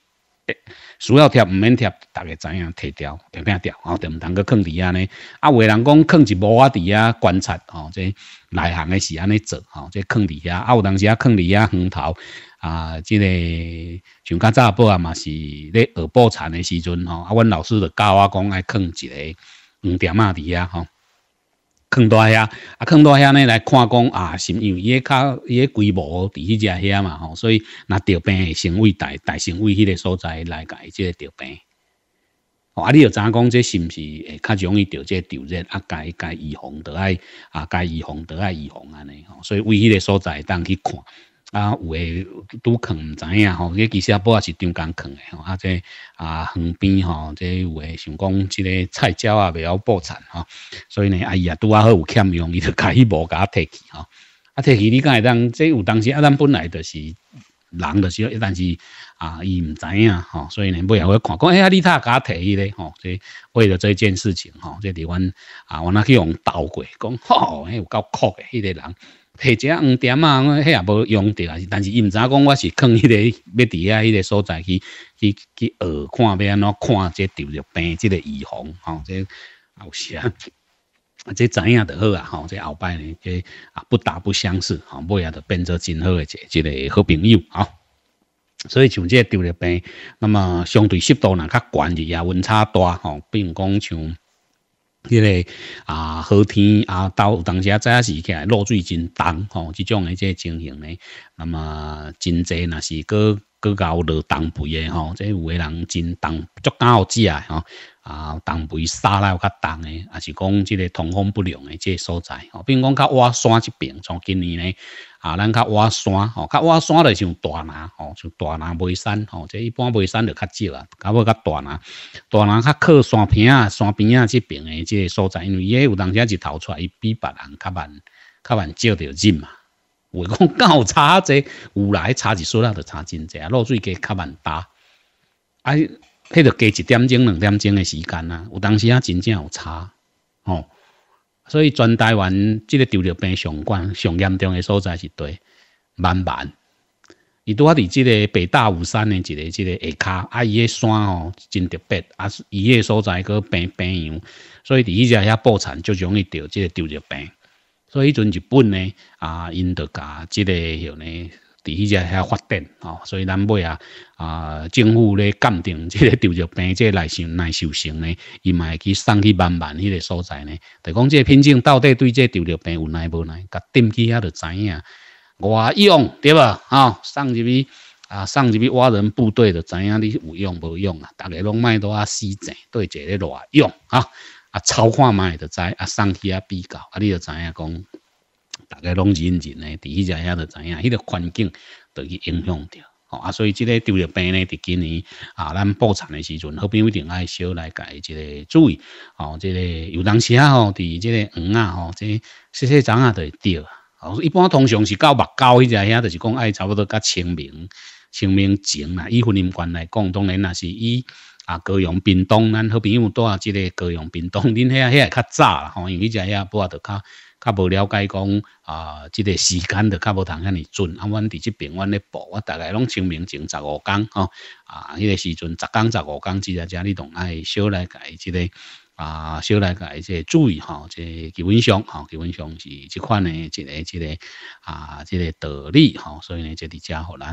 需要贴，唔免贴，大家知影，摕掉，贴片掉，哦，就唔通去藏伫遐咧。啊，有人讲藏一无仔伫遐观察，哦，这内行的是安尼做，哦，这藏伫遐。啊，有当时啊藏伫遐黄头，啊，即个像较早报啊嘛是咧耳报产的时阵，哦，啊，阮老师著教我讲爱藏一个黄点啊伫遐吼。坑大遐，啊坑大遐呢来看讲啊，是因为伊较伊个规模伫迄只遐嘛吼，所以那得病会成为大，大成为迄个所在来即个得病。哦啊，你要怎讲这是不是会较容易得这传热？啊？该该预防得爱啊，该预防得爱预防安尼吼，所以为迄个所在当去看。啊，有诶，拄扛毋知影吼，迄其实也无也是张间扛诶吼，啊，即啊，旁边吼，即有诶想讲即个菜椒啊，袂晓保产吼，所以呢，阿姨啊，拄啊好有欠用，伊就家己无甲提去吼，啊，提去你敢会当即有当时啊，咱本来就是人就是，但是啊，伊毋知影吼，所以呢，尾后我看讲，哎呀，你他甲提去咧吼，即为了这件事情吼，即伫阮啊，我那去用斗过，讲吼，哎，有够酷诶，迄个人。或只黄点啊，迄也无用着啊。但是伊毋知影讲我是去迄个要伫下迄个所在去去去学看，要安怎看即得了病，即个预防吼，即有时啊，即知影就好啊。吼，即后摆呢，即啊不打不相识，吼，末也得变做真好诶一个一个好朋友啊。所以像即得了病，那么相对湿度呢较悬而已啊，温差大吼，病讲像迄个啊，好天啊，到有当时啊，早时起来落水真重吼，这种的这情形呢，那么真济那是过过有落重肥的吼，这有的人真重足敢食吃啊吼。啊，当背山拉有较重诶，也是讲即个通风不良诶，即个所在哦。比如讲较挖山这边，从今年咧啊，咱较挖山吼，较挖山着像大拿吼，像大拿梅山吼，即一般梅山着较少啊。到尾较大拿，大拿较靠山边啊，山边啊这边诶，即个所在，因为伊有当时仔是逃出来，伊比别人较慢，较慢接到进嘛。话讲敢有差者，有来差一岁啦，着差真侪啊。落水计较慢打，啊。迄个加一点钟、两点钟诶时间啊，有当时啊，真正有差，吼，所以全台湾即个糖尿病上冠、上严重诶所在是堆，满满。伊拄啊伫即个北大五山诶一个即个下骹啊伊个山哦真特别，啊伊个所在个病病样，所以伫伊只遐破产就容易着即个糖尿病。所以迄阵日本呢啊，因就加即个什么呢？伫迄只遐发展吼，所以咱尾啊啊政府咧鉴定即个糖尿病即个耐受耐受性咧，伊嘛会去送去慢慢迄个所在咧，就讲即个品种到底对即个糖尿病有耐无耐，甲定记遐就知影，外用对无吼？送入去啊，送入去挖人部队就知影你有用无用啊，大家拢卖多啊死症，对一个偌用啊啊，超看卖就知啊，送去啊比较啊，你就知影讲。大家拢认知诶，伫迄只遐就知影，迄个环境都去影响着，吼啊！所以即个丢着病呢，伫今年啊，咱布产的时阵，好比一定爱少来家一个注意，吼，这个有当时啊，吼，伫即个黄啊，吼，即细细长啊，都会掉啊。一般通常是到目九迄只遐，就是讲爱差不多较清明，清明前啦，以婚姻观来讲，当然若是以。啊，高阳、冰冻，咱好朋友住啊！即个高阳、冰冻，恁遐遐较早啦，吼，因为遮遐我着较较无了解，讲啊，即个时间着较无通遐尼准。啊，阮伫即边，阮咧报，我大概拢清明前十五天，吼，啊，迄个时阵，十工、十五工，即个，遮你同爱少来改，即个啊，少来改，即注意吼，即基本上，吼，基本上是即款诶。即个，即个啊，即个道理吼。所以呢，即伫遮伙咱。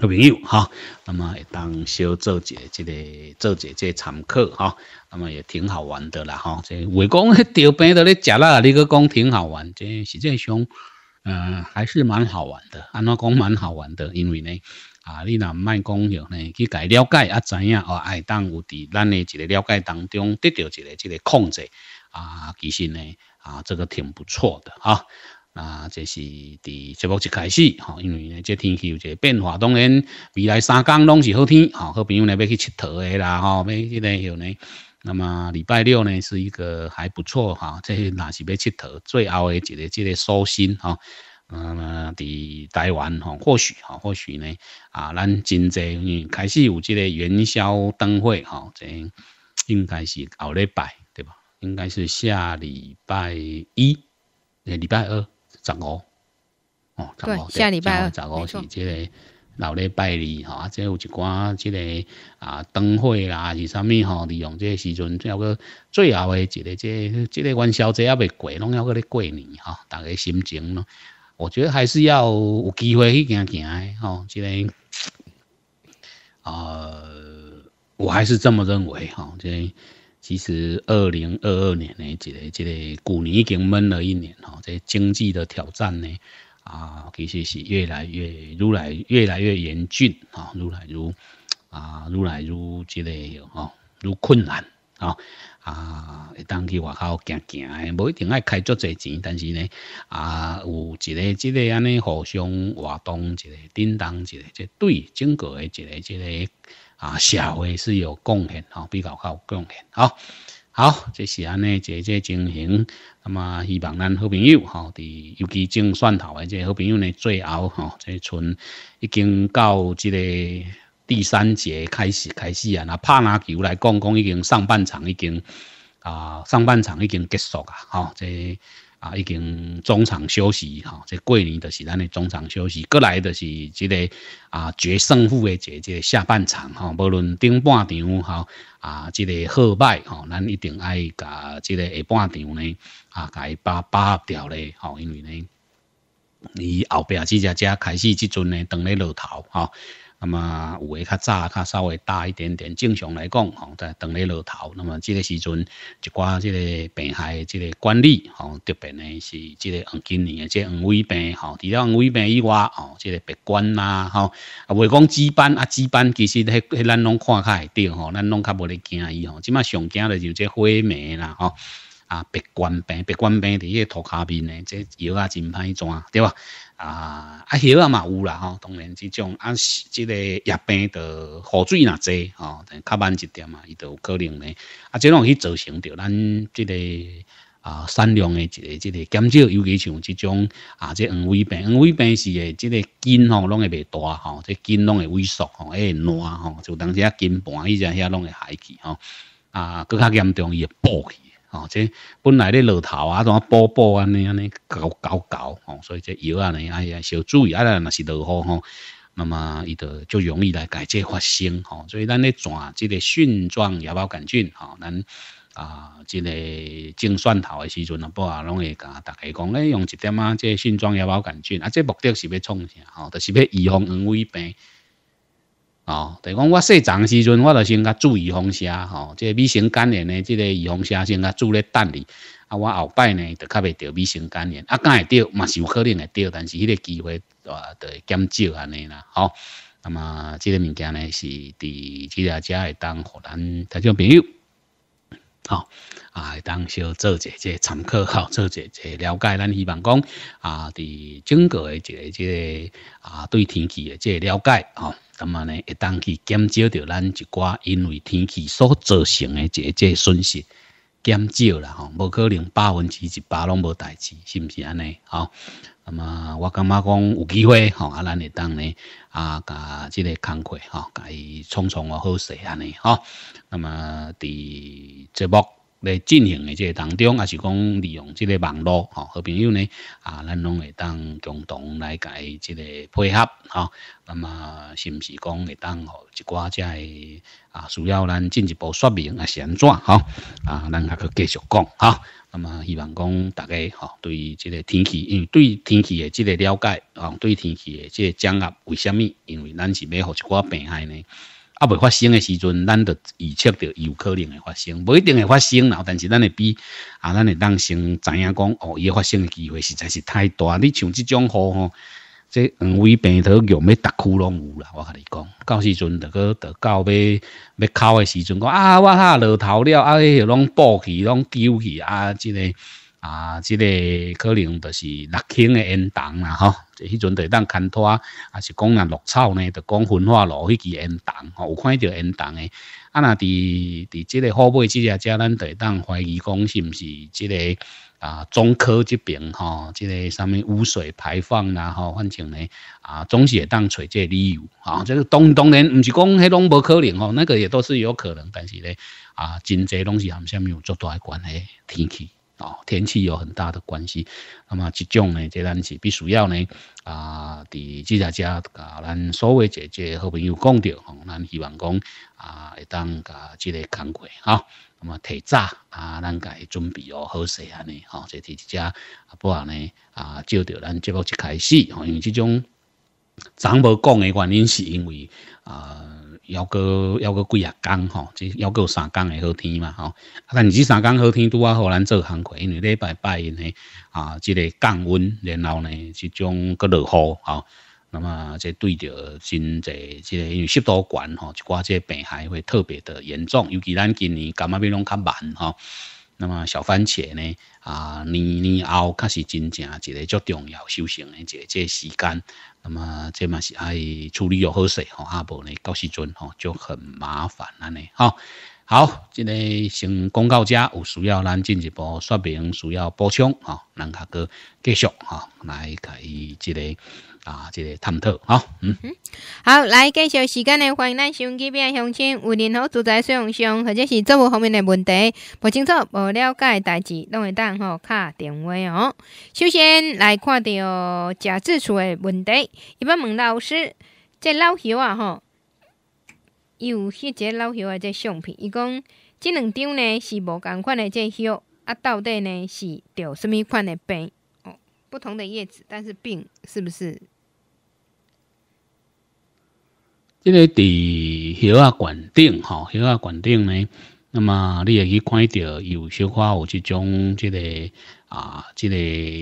好朋友哈，那么当小做一这个做一这参考哈，那么也挺好玩的啦哈。即我讲喺条边度咧食啦，你个讲挺好玩，即实际上，嗯，还是蛮好玩的。安怎讲蛮好玩的，因为呢，啊，你呐卖讲票呢去解了解啊，知影哦，爱当有伫咱的一个了解当中得到一个一个控制啊，其实呢啊，这个挺不错的啊。啊，这是伫节目一开始，哈，因为呢，这天气有个变化，当然未来三天拢是好天，吼，好朋友呢要去佚佗的啦，哈，要去在有呢，那么礼拜六呢是一个还不错，哈，这是还是要佚佗，最后一个这个收心，哈，那么伫台湾，哈，或许，哈，或许呢，啊，咱真侪开始有即个元宵灯会，哈，这应该是后礼拜，对吧？应该是下礼拜一，诶，礼拜二。十五，哦，十五，下礼拜十五是这个老礼拜二哈，啊，这有一寡这个啊灯会啦，是啥物吼，利用这个时阵，最后个最后的一个这这个元宵节也未过，拢要个咧过年哈，大家心情咯，我觉得还是要有机会去行行诶，吼，之个呃，我还是这么认为哈，这类。其实，二零二二年呢，一个、一个，去年已经闷了一年哦。这经济的挑战呢，啊，其实是越来越如来越来越严峻啊，如来如啊，如来如这个哦，如困难啊啊，当去外口行行诶，无一定爱开足侪钱，但是呢，啊，有一个、这个安尼互相活动，一个叮当，一个即对整个的这个、这个。啊，社会是有贡献，吼，比较有贡献，吼。好，这是安尼一节进行，那么希望咱好朋友，吼，伫，尤其种蒜头的这好朋友呢，最后，吼，这从已经到这个第三节开始开始啊，那拍篮球来讲，讲已经上半场已经啊，上半场已经结束啊，吼，这。啊，已经中场休息哈，这桂林的是咱的中场休息，过来的是这个啊决胜负的这个下半场哈，无论顶半场哈啊这个后半哦，咱一定爱把这个下半场呢啊给把把握掉嘞吼，因为呢，伊后边这只只开始，这阵呢等咧落头哈。那么有诶较早较稍微大一点点，正常来讲吼，在长咧落头，那么即个时阵一寡即个病害即个管理吼，特别呢是即个黄金年诶即黄萎病吼，除了黄萎病以外哦，即个白管啦吼，啊未讲枝斑啊枝斑，其实迄迄咱拢看较会着吼，咱拢较无咧惊伊吼，即满上惊咧就即灰霉啦吼，啊白关病白关病伫迄涂骹面诶，即药啊真歹抓，对吧？啊，啊，许啊嘛有啦吼，当然即种啊，即个疫病的雨水若侪吼，等较慢一点嘛，伊有可能咧，啊，即种去造成着咱即个啊，善量的一个即个减少，尤其像即种啊，即黄微病，黄微病是诶，即个菌吼，拢会袂大吼，即菌拢会萎缩吼，会烂吼，就当时啊菌盘伊只遐拢会害去吼，啊，更较严重伊会破去。哦，这本来咧落头啊，怎啊煲煲安尼安尼搞搞搞，吼，所以这药啊呢，哎呀小注意，啊，呀那是落好吼。那么伊就就容易来改这发生，吼。所以咱咧抓即个菌状芽孢杆菌，吼，咱啊即个种蒜头的时阵啊，不啊拢会甲大家讲咧用一点啊，即菌状芽孢杆菌啊，即目的是要创啥？吼，就是要预防黄萎病。哦，就讲我细长时阵，我就先甲注意红虾吼，即个美型肝炎呢，即个预防虾先甲注咧蛋里，啊，我后摆呢就较袂钓美型肝炎，啊，钓嘛是有可能会钓，但是迄个机会啊，就减少安尼啦。吼，那么即个物件呢是伫即个只会当互咱特种朋友，吼。啊，当小做者即个参考，吼，做者即个了解，咱希望讲啊，伫整个的即个即个啊对天气的即个了解，吼。那么呢，会当去减少掉咱一寡因为天气所造成的这这损失，减少啦吼，无可能百分之一百拢无代志，是不是安尼？吼，那么我感觉讲有机会吼，啊，咱会当呢啊，甲这个工作吼，甲伊创创我好势安尼吼，那么第节目来进行的即个当中，也是讲利用即个网络吼，和朋友呢啊，咱拢会当共同来介即个配合吼。那么是不是讲会当，吼一寡才个啊，需要咱进一步说明啊，是安怎吼啊，咱还可继续讲哈。那么希望讲大家吼对于即个天气，因为对天气的即个了解啊，对天气的即个掌握为虾米？因为咱是要防一寡病害呢。啊！未发生诶时阵，咱就预测到有可能会发生，无一定会发生啦。但是咱会比啊，咱会当先知影讲哦，伊发生诶机会实在是太大。你像这种雨吼，即黄微病头用要逐窟拢有啦，我跟你讲，到时阵着个着到要要哭诶时阵讲啊，我哈落头了，啊，伊拢爆去，拢丢去啊，之个。啊，这个可能就是六青的烟尘啦，吼，就迄阵地当看拖，啊是讲人落草呢，就讲焚化炉迄支烟吼，有看到烟尘的，啊，那伫伫即个后背，只家咱地当怀疑讲是毋是这个啊，中科这边，吼，这个啥物污水排放啦，吼，反正呢，啊，总是会当找这理由，啊，这个当当然毋是讲迄拢无可能，吼，那个也都是有可能，但是呢啊，真侪拢是含啥物有做大关系天气。哦，天气有很大的关系。那么这种呢，这咱是必须要呢啊，伫这大家咱所微姐姐好朋友讲着吼，咱希望讲啊会当甲这类工过哈。那么提早啊，咱甲准备哦好势安尼吼，这第遮家不然呢啊照着咱节目一开始吼，因为这种怎无讲的原因是因为啊。犹过犹过几啊工吼，即犹过三工的好天嘛吼。但是这三工好天拄啊好咱做行过，因为礼拜拜因呢啊，即个降温，然后呢即种个落雨吼。那么即对着真济，即个，因为湿度高吼，一寡即病害会特别的严重。尤其咱今年感冒病拢较慢吼。那么小番茄呢啊，年年后确实真正一个足重要修行的一个即时间。那么这嘛是爱处理又好势，吼阿婆呢到时阵吼就很麻烦安尼，吼好，今个先公告者有需要咱进一步说明，需要补充吼，咱可个继续吼，来以这个。啊，这个探讨，好，嗯，
好，来介绍时间呢，欢迎咱收机边乡亲，有任何住宅、使用上或者是债务方面的问题，不清楚、不了解的代志，拢会当吼，卡电话哦。首先来看到食状处的问题，一般问老师，这老肖啊吼，有翕一个老肖的这相片，伊讲这两张呢是无共款的这肖，啊，到底呢是着什物款的病？不同的叶子，但是病是不是？
这个的叶啊，管定哈，叶啊管定呢？那么你也去看到有小花有这种，这个啊，这个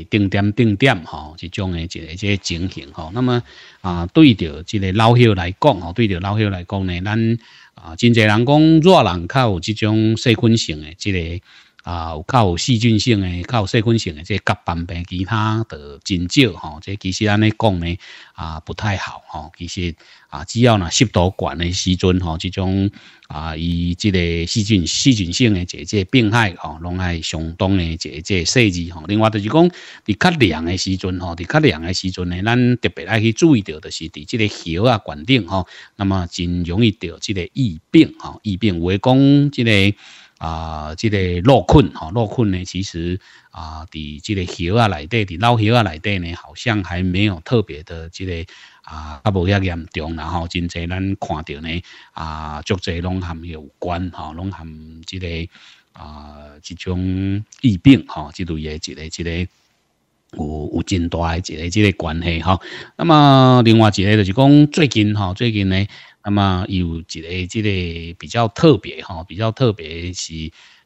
定点定点哈，这种的这个这个情形哈。那么啊，对着这个老叶来讲哦，对着老叶来讲呢，咱啊，真侪人讲软人较有这种细菌性的这个。啊，有较有细菌性诶，较有细菌性诶，即个甲斑病，其他的真少吼。即其实安尼讲呢，啊，不太好吼。其实啊，只要呢，湿度管诶时阵吼，这种啊，以即个细菌细菌性诶，即即病害吼，拢爱相当诶，即个细致吼。另外就是讲，伫较凉诶时阵吼，伫较凉诶时阵呢，咱特别爱去注意到，就是伫即个喉啊管顶吼，那么真容易得即个疫病吼，疫病唯讲即个。啊，这个落困哈，落困呢，其实啊，伫这个乡啊内底，伫老乡啊内底呢，好像还没有特别的这个啊，较无遐严重，然后真侪咱看到呢，啊，足侪拢含有关哈，拢含这个啊，这种疫病哈，制类也即个即个有有真大一个即个关系哈。那么另外一个就是讲最近哈，最近呢。那么有一个，这个比较特别哈，比较特别是，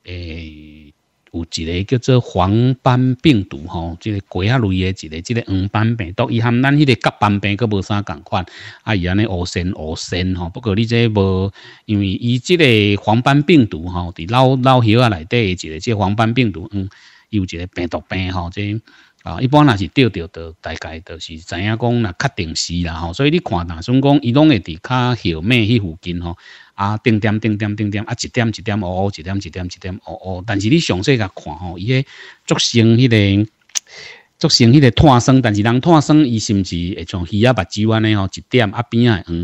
诶，有一个叫做黄斑病毒哈，这个鸡啊类的，一个这个黄斑病毒，伊含咱迄个甲斑病毒佫无啥共款，啊，伊安尼乌心乌心吼。不过你这无，因为伊这个黄斑病毒吼，伫老老叶啊内底一个，即个黄斑病毒嗯。有一个病毒病吼，即啊，一般若是钓钓到大概都是知影讲，若确定死啦吼。所以你看，若像讲，伊拢会伫较后面迄附近吼，啊，定点定点定点，啊，一点一点哦，一点一点一点哦哦。但是你详细甲看吼，伊个竹笋迄个竹成 迄个碳酸，但是人碳酸伊甚至会从鱼仔目睭安尼吼，一点啊边啊，黄，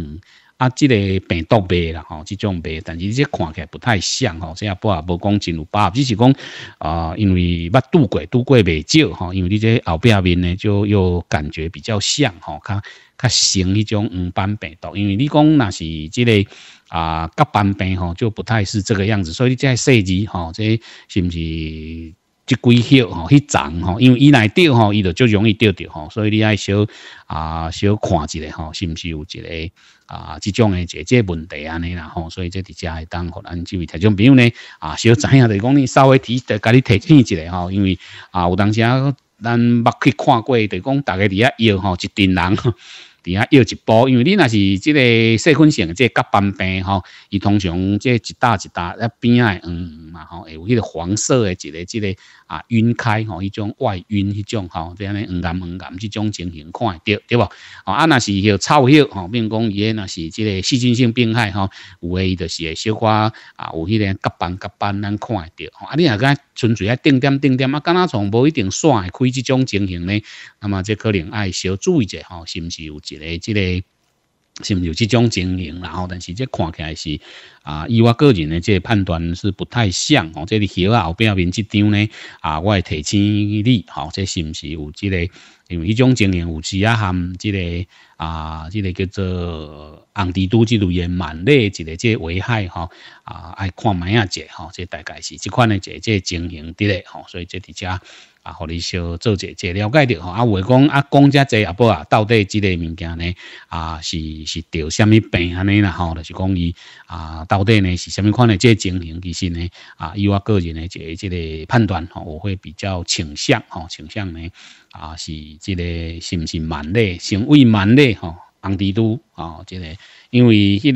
啊，这个病毒病啦，吼，即种病，但是你这看起来不太像吼，这也不啊不讲真有把握，只是讲啊，因为捌拄过拄过未少吼，因为你这后壁面呢就又感觉比较像吼，较较像一种黄斑病毒，因为你讲若是这个啊甲斑病吼，就不太是这个样子，所以你这设枝吼，这是不是即几叶吼，迄长吼，因为伊来钓吼，伊就就容易钓着吼，所以你爱小啊小看一下吼，是不是有一个？啊，这种诶，即个问题安尼啦吼，所以即伫遮会当互咱即位听众，朋友呢，啊，小掌握着讲你稍微提，着甲你提醒一下吼，因为啊，有当时啊，咱目去看过，着讲大个伫遐摇吼，一阵人。啊，要一步，因为你那是即个细菌性即个甲斑病吼，伊通常即一大一大，边病会黄黄嘛吼，会有迄个黄色的一个即个啊晕开吼，迄种外晕迄种吼，就安尼黄暗黄暗即种情形看会着，对不？啊，那是有臭血吼，比如讲伊那是即个细菌性病害吼，有诶，伊就是会小可啊，有迄个甲斑甲斑咱看会着。啊，你若讲。纯粹爱定点定点啊，敢若从无一定会开即种情形咧，那么这可能爱小注意者吼，是毋是有一个即个。是毋是有这种情形？然后，但是这看起来是啊，以我个人的这判断是不太像哦。这里后啊后边面这张呢啊，我会提醒你哦，这是不是有这个因为迄种情形，有时啊含这个啊，这个叫做红蜘蛛之类的蛮厉一个这危害哈啊，爱看明啊者哈，这大概是这款的这这情形的嘞哈，所以这底下。啊，互你小做者者了解着吼，啊，话讲啊，讲遮济啊，不啊，到底即个物件呢啊，是是得什么病安尼啦吼，就是讲伊啊，到底呢是啥物看即这情形其实呢啊，以我个人的即个即个判断吼，我会比较倾向吼，倾向呢啊，是即个是不是满累、行为满累吼，红地都啊，即个因为迄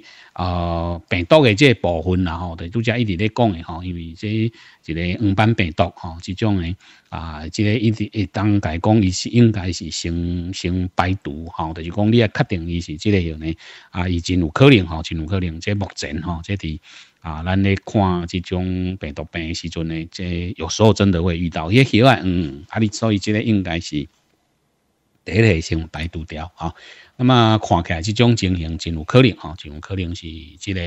个。呃，病毒的这部分啦吼，都拄加一直咧讲的吼，因为这一个黄斑病毒吼，这种呢啊，这个一直也当讲，是应该是先先排毒吼，就是讲你要确定，你是这个样呢啊，已经有可能吼，真有可能。这目前吼，这伫。啊，咱咧看这种病毒病的时阵呢，这有时候真的会遇到。也希啊，嗯，啊，你所以这个应该是第一的先排毒掉啊。那么看起来这种情形，真有可能哈，真有可能是这个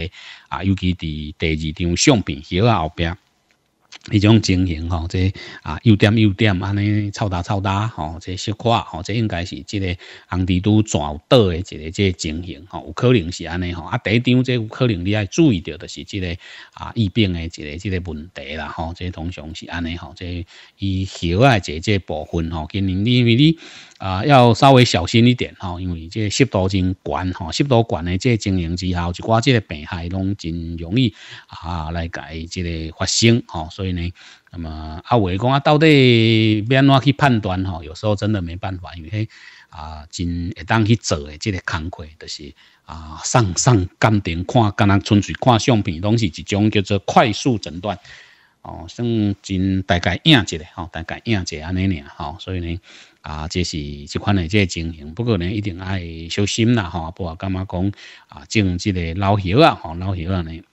啊，尤其第第二张相片后啊后边，这种情形吼，这啊有点有点安尼臭打臭打吼，这小块吼，这应该是这个红地都全倒的一个这情形吼，有可能是安尼吼，啊第一张这有可能你爱注意到的是这个啊疫病的一个这个问题啦吼，这通常是安尼吼，这伊小啊这这部分吼，今年因为你。啊，要稍微小心一点哈，因为这湿度真高哈，湿度高呢，这经营之后，一挂这病害拢真容易啊来改这个发生哈，所以呢，那么啊，话讲啊，到底变哪去判断哈？有时候真的没办法，因为啊，真会当去做的这个工作就是啊，上上鉴定看，敢若纯粹看相片，拢是一种叫做快速诊断哦，算真大概影一个哈，大概影一个安尼尔吼，所以呢。啊，这是一款的这情形。不过呢，一定爱小心啦吼，不然干嘛讲啊，种这个老叶啊，老叶啊呢，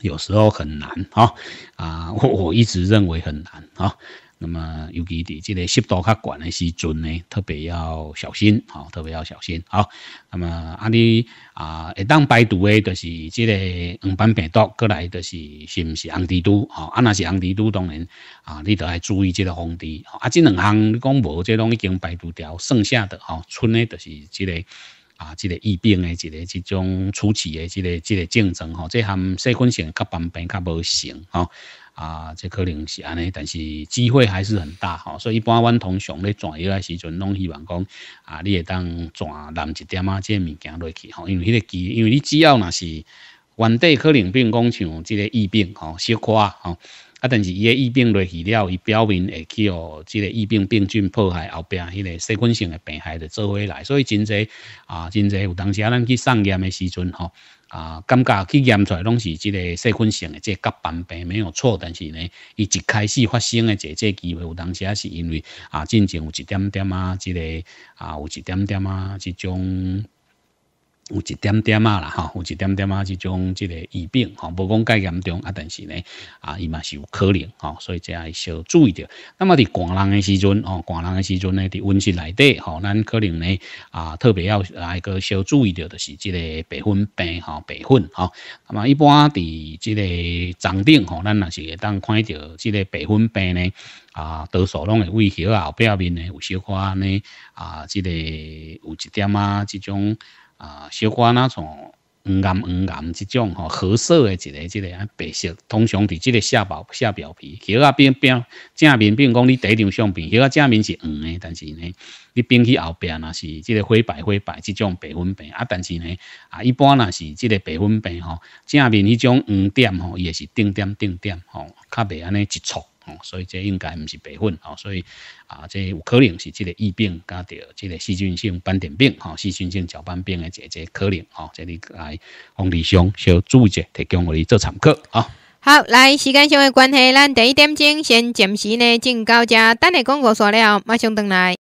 有时候很难啊，啊，我一直认为很难啊。那么，尤其在这个湿度较悬的时阵呢，特别要小心，好，特别要小心，好。那么，啊你啊，一旦排毒的，就是这个黄斑病毒过来的，是是毋是红蜘蛛好，啊那是红蜘蛛，当然啊，你都爱注意这个红帝，好，啊，这两项你讲无，这拢已经排毒掉，剩下的，吼，剩的就是这个。啊，这个疫病的，这个这种初期的，这个这个症状，吼，这含细菌性甲斑病较无型，好。啊，这可能是安尼，但是机会还是很大哈。所以一般阮通常咧转业的时阵，拢希望讲啊，你会当转南一点嘛，即物件落去吼。因为迄个机，因为你只要若是原地，可能变讲像即个疫病吼，小可啊吼。但是伊个疫病落去了，伊表面会去哦，即个疫病病菌破坏后壁迄个细菌性的病害就做回来，所以真侪啊，真侪有当时啊，咱去上验的时阵吼啊，感觉去验出来拢是即个细菌性的，即个甲板病没有错。但是呢，伊一开始发生的这这机会有当时啊，是因为啊，进前有一点点啊，即个啊，有一点点啊，即种。有一点点啊啦，哈，有一点点啊，这种这个疫病，哈，无讲介严重啊，但是呢，啊，伊嘛是有可能，哈，所以即爱小注意着。那么伫寒冷的时阵，哦，寒冷的时阵呢，伫温室内底，吼，咱可能呢，啊，特别要来个小注意着的是这个白粉病，哈，白粉，哈。那么一般伫这个庄顶，吼，咱也是会当看到这个白粉病呢，啊，多数拢会微小啊，表面呢有小花呢，啊，这个有一点啊，这种。啊，小可那种黄岩黄岩这种吼，褐色的一个，这个啊，白色通常伫这个下宝下表皮，肉啊变变正面，比如讲你第一张相片，个正面是黄的，但是呢，你变去后边那是这个灰白灰白这种白粉病啊，但是呢，啊一般那是这个白粉病吼，正面迄种黄点吼，伊也是定点定点吼，较袂安尼一触。哦，所以这应该唔是白粉哦，所以啊，这有可能是这个疫病加着这个细菌性斑点病，哈，细菌性角斑病的一这可能哦，这里来黄医生小注意者，提供我哋做参课啊。
好，来时间上的关系，咱第一点钟先暂时呢，进到遮，等下广告说了，马上登来。